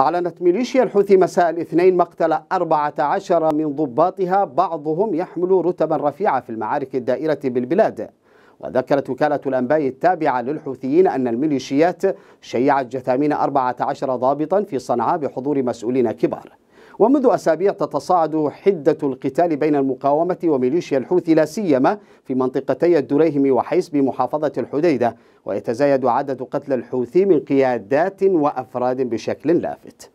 أعلنت ميليشيا الحوثي مساء الاثنين مقتل 14 من ضباطها بعضهم يحمل رتبا رفيعة في المعارك الدائرة بالبلاد وذكرت وكالة الأنباء التابعة للحوثيين أن الميليشيات شيعت جثامين 14 ضابطا في صنعاء بحضور مسؤولين كبار ومنذ أسابيع تتصاعد حدة القتال بين المقاومة وميليشيا الحوثي لا سيما في منطقتي الدريهم وحيس بمحافظة الحديدة ويتزايد عدد قتلى الحوثي من قيادات وأفراد بشكل لافت